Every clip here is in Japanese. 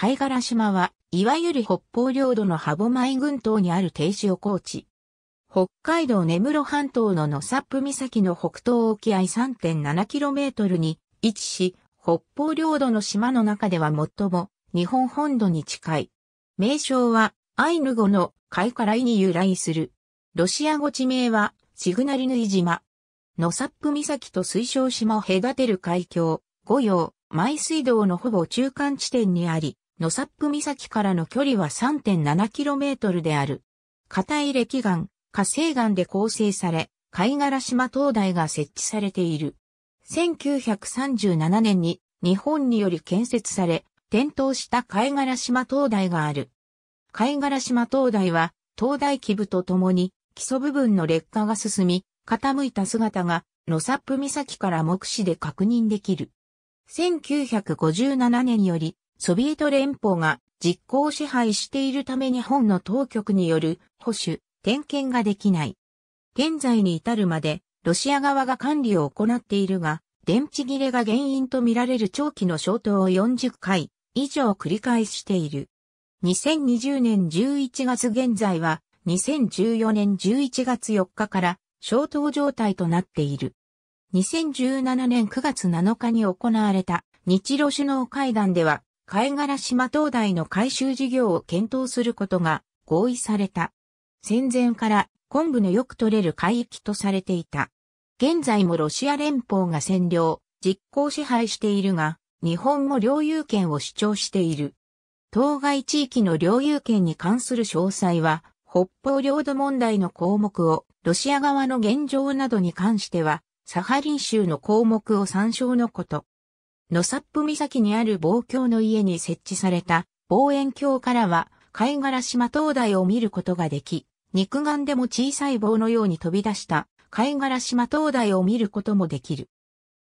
貝殻島は、いわゆる北方領土の歯舞群島にある止潮高地。北海道根室半島の野サップ岬の北東沖合 3.7km に位置し、北方領土の島の中では最も日本本土に近い。名称はアイヌ語の貝殻イに由来する。ロシア語地名はシグナリヌイ島。野サップ岬と水晶島を隔てる海峡、五洋、マ水道のほぼ中間地点にあり、ノサップ岬からの距離は 3.7km である。硬い歴岩、火成岩で構成され、貝殻島灯台が設置されている。1937年に日本により建設され、点灯した貝殻島灯台がある。貝殻島灯台は、灯台基部とともに、基礎部分の劣化が進み、傾いた姿が、ノサップ岬から目視で確認できる。1957年より、ソビエト連邦が実行支配しているため日本の当局による保守、点検ができない。現在に至るまで、ロシア側が管理を行っているが、電池切れが原因とみられる長期の消灯を40回以上繰り返している。2020年11月現在は、2014年11月4日から消灯状態となっている。2017年9月7日に行われた日露首脳会談では貝殻島灯台の回収事業を検討することが合意された。戦前から昆布のよく取れる海域とされていた。現在もロシア連邦が占領、実効支配しているが、日本も領有権を主張している。当該地域の領有権に関する詳細は、北方領土問題の項目を、ロシア側の現状などに関しては、サハリン州の項目を参照のこと。野サップ岬にある望郷の家に設置された望遠鏡からは貝殻島灯台を見ることができ、肉眼でも小さい棒のように飛び出した貝殻島灯台を見ることもできる。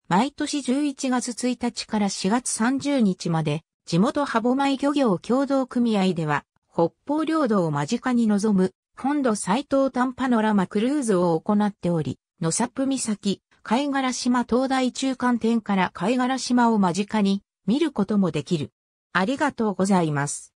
毎年11月1日から4月30日まで地元歯舞漁業協同組合では北方領土を間近に望む本土最東端パノラマクルーズを行っており、野サップ岬、貝殻島灯台中間点から貝殻島を間近に見ることもできる。ありがとうございます。